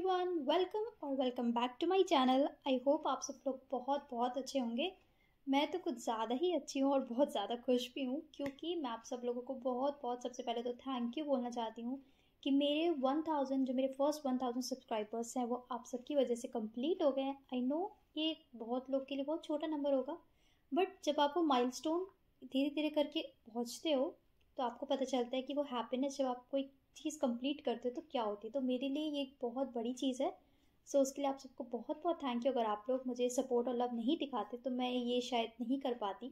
one welcome और welcome back to my channel I hope आप सब लोग बहुत बहुत अच्छे होंगे मैं तो कुछ ज़्यादा ही अच्छी हूँ और बहुत ज़्यादा खुश भी हूँ क्योंकि मैं आप सब लोगों को बहुत बहुत सबसे पहले तो थैंक यू बोलना चाहती हूँ कि मेरे वन थाउजेंड जो मेरे फर्स्ट वन थाउजेंड सब्सक्राइबर्स हैं वो आप सबकी वजह से कम्प्लीट हो गए हैं आई नो ये बहुत लोग के लिए बहुत छोटा नंबर होगा बट जब आप वो स्टोन धीरे धीरे करके पहुँचते हो तो आपको पता चलता है कि वो हैप्पीनेस जब आप कोई चीज़ कंप्लीट करते हो तो क्या होती है तो मेरे लिए ये एक बहुत बड़ी चीज़ है सो so, उसके लिए आप सबको बहुत बहुत थैंक यू अगर आप लोग मुझे सपोर्ट और लव नहीं दिखाते तो मैं ये शायद नहीं कर पाती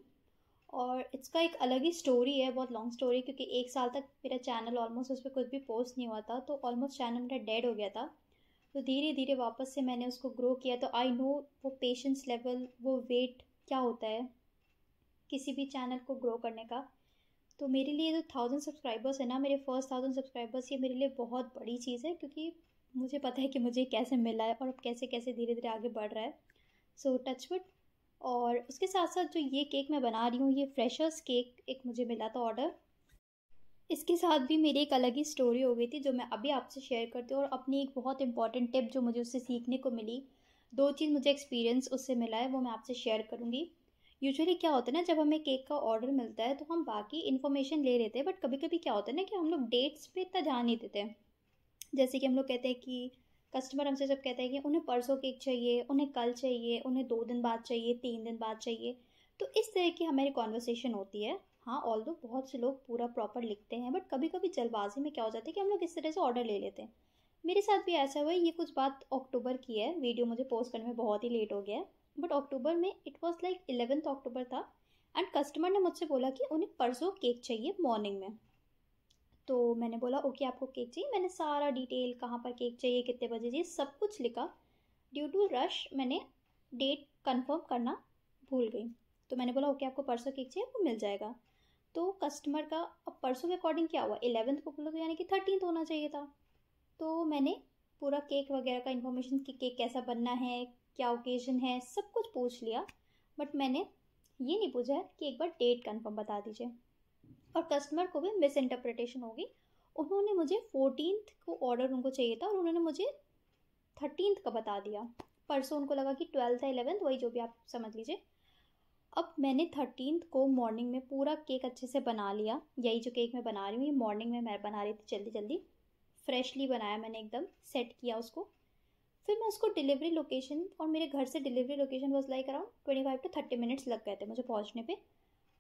और इसका एक अलग ही स्टोरी है बहुत लॉन्ग स्टोरी क्योंकि एक साल तक मेरा चैनल ऑलमोस्ट उस पर कुछ भी पोस्ट नहीं हुआ था तो ऑलमोस्ट चैनल मेरा डेड हो गया था तो धीरे धीरे वापस से मैंने उसको ग्रो किया तो आई नो वो पेशेंस लेवल वो वेट क्या होता है किसी भी चैनल को ग्रो करने का तो मेरे लिए जो थाउजेंड सब्सक्राइबर्स है ना मेरे फर्स्ट थाउजेंड सब्सक्राइबर्स ये मेरे लिए बहुत बड़ी चीज़ है क्योंकि मुझे पता है कि मुझे कैसे मिला है और अब कैसे कैसे धीरे धीरे आगे बढ़ रहा है सो टचवुड और उसके साथ साथ जो ये केक मैं बना रही हूँ ये फ्रेशर्स केक एक मुझे मिला था ऑर्डर इसके साथ भी मेरी एक अलग ही स्टोरी हो गई थी जो मैं अभी आपसे शेयर करती हूँ और अपनी एक बहुत इंपॉर्टेंट टिप जो मुझे उससे सीखने को मिली दो चीज़ मुझे एक्सपीरियंस उससे मिला है वो मैं आपसे शेयर करूँगी यूजुअली क्या होता है ना जब हमें केक का ऑर्डर मिलता है तो हम बाकी इन्फॉर्मेशन ले लेते हैं बट कभी कभी क्या होता है ना कि हम लोग डेट्स पे इतना ध्यान नहीं देते हैं जैसे कि हम लोग कहते हैं कि कस्टमर हमसे जब कहते हैं कि उन्हें परसों केक चाहिए उन्हें कल चाहिए उन्हें दो दिन बाद चाहिए तीन दिन बाद चाहिए तो इस तरह की हमारी कॉन्वर्सेशन होती है हाँ ऑल दो बहुत से लोग पूरा प्रॉपर लिखते हैं बट कभी कभी जल्दबाजी में क्या हो जाता है कि हम लोग इस तरह से ऑर्डर ले लेते हैं मेरे साथ भी ऐसा हुआ है ये कुछ बात अक्टूबर की है वीडियो मुझे पोस्ट करने में बहुत ही लेट हो गया है बट अक्टूबर में it was like eleventh October था एंड कस्टमर ने मुझसे बोला कि उन्हें परसों केक चाहिए मॉर्निंग में तो मैंने बोला ओके आपको केक चाहिए मैंने सारा डिटेल कहाँ पर केक चाहिए कितने बजे चाहिए सब कुछ लिखा ड्यू टू रश मैंने डेट कंफर्म करना भूल गई तो मैंने बोला ओके आपको परसों केक चाहिए वो मिल जाएगा तो कस्टमर का अब परसों के अकॉर्डिंग क्या हुआ इलेवेंथ को बोला तो यानी कि थर्टीन होना चाहिए था तो मैंने पूरा केक वगैरह का इन्फॉर्मेशन कि केक कैसा बनना है क्या ओकेजन है सब कुछ पूछ लिया बट मैंने ये नहीं पूछा है कि एक बार डेट कन्फर्म बता दीजिए और कस्टमर को भी मिस इंटरप्रिटेशन होगी उन्होंने मुझे फोर्टीन को ऑर्डर उनको चाहिए था और उन्होंने मुझे थर्टीन का बता दिया परसों उनको लगा कि ट्वेल्थ है इलेवेंथ वही जो भी आप समझ लीजिए अब मैंने थर्टीन को मॉर्निंग में पूरा केक अच्छे से बना लिया यही जो केक मैं बना रही हूँ ये मॉर्निंग में मैं बना रही थी जल्दी जल्दी फ्रेशली बनाया मैंने एकदम सेट किया उसको फिर मैं उसको डिलीवरी लोकेशन और मेरे घर से delivery location was like around twenty five to thirty minutes लग गए थे मुझे पहुँचने पर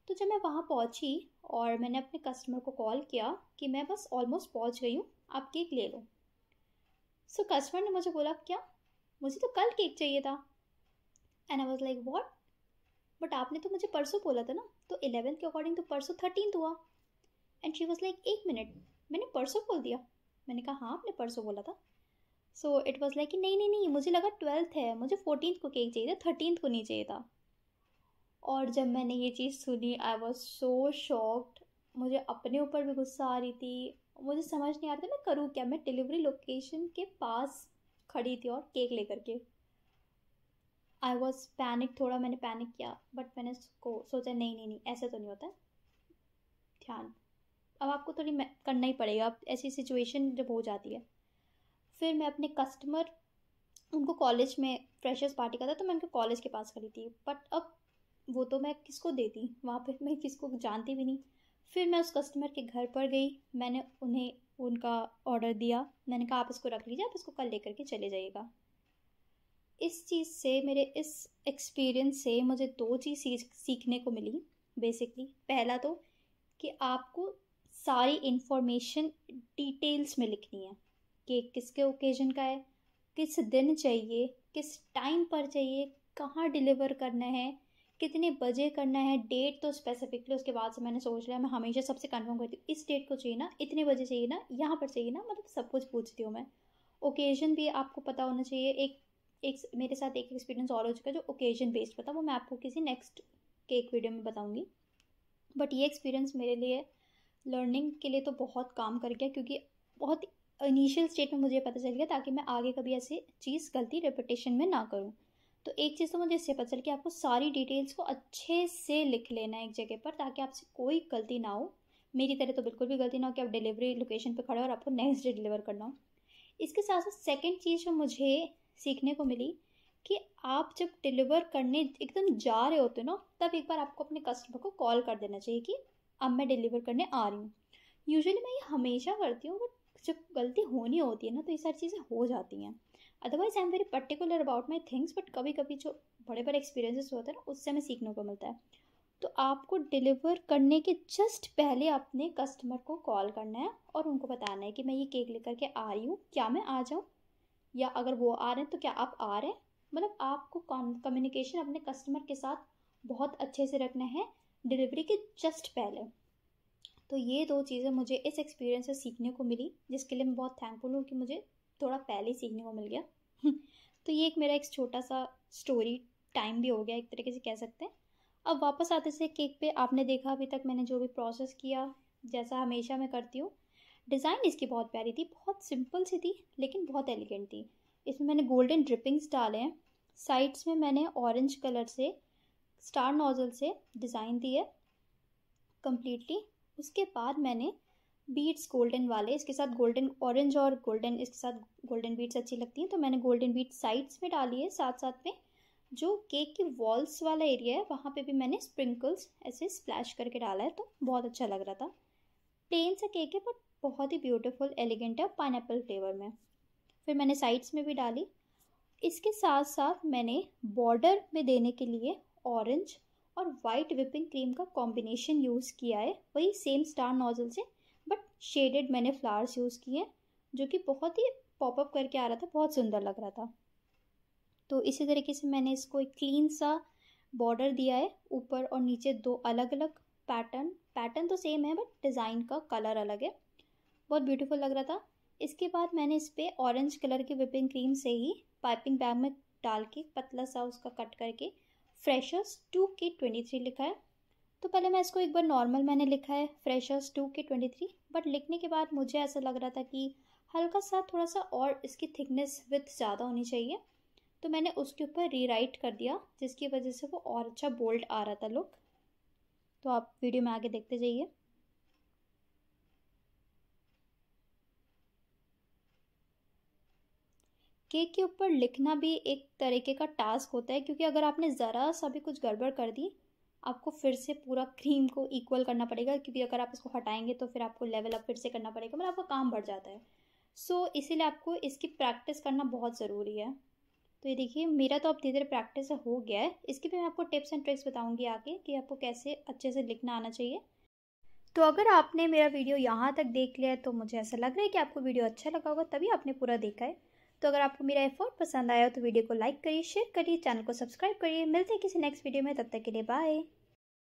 तो जब मैं वहाँ पहुँची और मैंने अपने कस्टमर को कॉल किया कि मैं बस ऑलमोस्ट पहुँच गई हूँ आप केक ले लो सो so, कस्टमर ने मुझे बोला क्या मुझे तो कल केक चाहिए था and I was like what but आपने तो मुझे परसों बोला था ना तो इलेवेंथ के अकॉर्डिंग तो परसों थर्टीन हुआ एंड शी वॉज लाइक एक मिनट मैंने परसों बोल दिया मैंने कहा हाँ आपने परसों बोला था सो इट वॉज़ लाइक कि नहीं नहीं नहीं मुझे लगा ट्वेल्थ है मुझे फोर्टीन को केक चाहिए था थर्टीन को नहीं चाहिए था और जब मैंने ये चीज़ सुनी आई वॉज सो शॉक्ड मुझे अपने ऊपर भी गुस्सा आ रही थी मुझे समझ नहीं आ रहा था मैं करूँ क्या मैं डिलीवरी लोकेशन के पास खड़ी थी और केक लेकर के आई वॉज पैनिक थोड़ा मैंने पैनिक किया बट मैंने उसको सोचा नहीं नहीं नहीं ऐसे तो नहीं होता ध्यान अब आपको थोड़ी करना ही पड़ेगा अब ऐसी सिचुएशन जब हो जाती है फिर मैं अपने कस्टमर उनको कॉलेज में फ्रेशर्स पार्टी का था तो मैं उनके कॉलेज के पास खड़ी थी बट अब वो तो मैं किसको देती वहाँ पर मैं किसको जानती भी नहीं फिर मैं उस कस्टमर के घर पर गई मैंने उन्हें उनका ऑर्डर दिया मैंने कहा आप इसको रख लीजिए आप इसको कल लेकर के चले जाइएगा इस चीज़ से मेरे इस एक्सपीरियंस से मुझे दो चीज़ सीखने को मिली बेसिकली पहला तो कि आपको सारी इन्फॉर्मेशन डिटेल्स में लिखनी है केक किसके ओकेजन का है किस दिन चाहिए किस टाइम पर चाहिए कहाँ डिलीवर करना है कितने बजे करना है डेट तो स्पेसिफिकली उसके बाद से मैंने सोच लिया मैं हमेशा सबसे कन्फर्म करती हूँ इस डेट को चाहिए ना इतने बजे चाहिए ना यहाँ पर चाहिए ना मतलब सब कुछ पूछती हूँ मैं ओकेजन भी आपको पता होना चाहिए एक एक मेरे साथ एक एक्सपीरियंस और हो चुका है जो ओकेजन बेस्ड पता वो मैं आपको किसी नेक्स्ट केक वीडियो में बताऊँगी बट ये एक्सपीरियंस मेरे लिए लर्निंग के लिए तो बहुत काम कर गया क्योंकि बहुत इनिशियल स्टेट में मुझे पता चल गया ताकि मैं आगे कभी ऐसी चीज़ गलती रिपीटेशन में ना करूँ तो एक चीज़ तो मुझे इससे पता चल कि आपको सारी डिटेल्स को अच्छे से लिख लेना है एक जगह पर ताकि आपसे कोई गलती ना हो मेरी तरह तो बिल्कुल भी गलती ना हो कि आप डिलीवरी लोकेशन पर खड़े हो और आपको नेक्स्ट डे डिलीवर करना हो इसके साथ साथ सेकेंड चीज़ जो मुझे सीखने को मिली कि आप जब डिलीवर करने एकदम जा रहे होते हो ना तब एक बार आपको अपने कस्टमर को कॉल कर देना चाहिए कि अब मैं डिलीवर करने आ रही हूँ यूजुअली मैं ये हमेशा करती हूँ बट जब गलती होनी होती है ना तो ये सारी चीज़ें हो जाती हैं otherwise I am very particular about my things but कभी कभी जो बड़े बड़े एक्सपीरियंसेस होते हैं ना उससे हमें सीखने को मिलता है तो आपको डिलीवर करने के जस्ट पहले अपने कस्टमर को कॉल करना है और उनको बताना है कि मैं ये केक लेकर के आ रही हूँ क्या मैं आ जाऊँ या अगर वो आ रहे हैं तो क्या आप आ रहे हैं मतलब आपको कम्युनिकेशन अपने कस्टमर के साथ बहुत अच्छे से रखना है डिलीवरी के जस्ट पहले तो ये दो चीज़ें मुझे इस एक्सपीरियंस से सीखने को मिली जिसके लिए मैं बहुत थैंकफुल हूँ कि मुझे थोड़ा पहले सीखने को मिल गया तो ये एक मेरा एक छोटा सा स्टोरी टाइम भी हो गया एक तरीके से कह सकते हैं अब वापस आते से केक पे आपने देखा अभी तक मैंने जो भी प्रोसेस किया जैसा हमेशा मैं करती हूँ डिज़ाइन इसकी बहुत प्यारी थी बहुत सिंपल सी थी लेकिन बहुत एलिगेंट थी इसमें मैंने गोल्डन ड्रिपिंग्स डाले हैं साइड्स में मैंने ऑरेंज कलर से स्टार नोज़ल से डिज़ाइन है कम्प्लीटली उसके बाद मैंने बीट्स गोल्डन वाले इसके साथ गोल्डन ऑरेंज और गोल्डन इसके साथ गोल्डन बीट्स अच्छी लगती हैं तो मैंने गोल्डन बीट साइड्स में डाली है साथ साथ में जो केक के वॉल्स वाला एरिया है वहाँ पे भी मैंने स्प्रिंकल्स ऐसे स्प्लैश करके डाला है तो बहुत अच्छा लग रहा था प्लेन सा केक है बट बहुत ही ब्यूटीफुल एलिगेंट है पाइन फ्लेवर में फिर मैंने साइड्स में भी डाली इसके साथ साथ मैंने बॉर्डर में देने के लिए ऑरेंज और वाइट विपिंग क्रीम का कॉम्बिनेशन यूज़ किया है वही सेम स्टार नोज़ल से बट शेडेड मैंने फ्लावर्स यूज़ किए हैं जो कि बहुत ही पॉपअप करके आ रहा था बहुत सुंदर लग रहा था तो इसी तरीके से मैंने इसको एक क्लीन सा बॉर्डर दिया है ऊपर और नीचे दो अलग अलग पैटर्न पैटर्न तो सेम है बट डिज़ाइन का कलर अलग है बहुत ब्यूटीफुल लग रहा था इसके बाद मैंने इस पर ऑरेंज कलर की विपिंग क्रीम से ही पाइपिंग बैग में डाल के पतला सा उसका कट करके freshers two K twenty three लिखा है तो पहले मैं इसको एक बार नॉर्मल मैंने लिखा है freshers two K twenty three but लिखने के बाद मुझे ऐसा लग रहा था कि हल्का सा थोड़ा सा और इसकी थिकनेस विथ ज़्यादा होनी चाहिए तो मैंने उसके ऊपर रीराइट कर दिया जिसकी वजह से वो और अच्छा बोल्ड आ रहा था लुक तो आप वीडियो में आगे देखते जाइए केक के ऊपर लिखना भी एक तरीके का टास्क होता है क्योंकि अगर आपने ज़रा सा भी कुछ गड़बड़ कर दी आपको फिर से पूरा क्रीम को इक्वल करना पड़ेगा क्योंकि अगर आप इसको हटाएंगे तो फिर आपको लेवल अप फिर से करना पड़ेगा मतलब आपका काम बढ़ जाता है सो so, इसीलिए आपको इसकी प्रैक्टिस करना बहुत ज़रूरी है तो ये देखिए मेरा तो अब धीरे धीरे प्रैक्टिस हो गया है इसके भी मैं आपको टिप्स एंड ट्रिक्स बताऊँगी आगे कि आपको कैसे अच्छे से लिखना आना चाहिए तो अगर आपने मेरा वीडियो यहाँ तक देख लिया है तो मुझे ऐसा लग रहा है कि आपको वीडियो अच्छा लगा होगा तभी आपने पूरा देखा है तो अगर आपको मेरा एफर्ट पसंद आया हो तो वीडियो को लाइक करिए शेयर करिए चैनल को सब्सक्राइब करिए मिलते हैं किसी नेक्स्ट वीडियो में तब तक के लिए बाय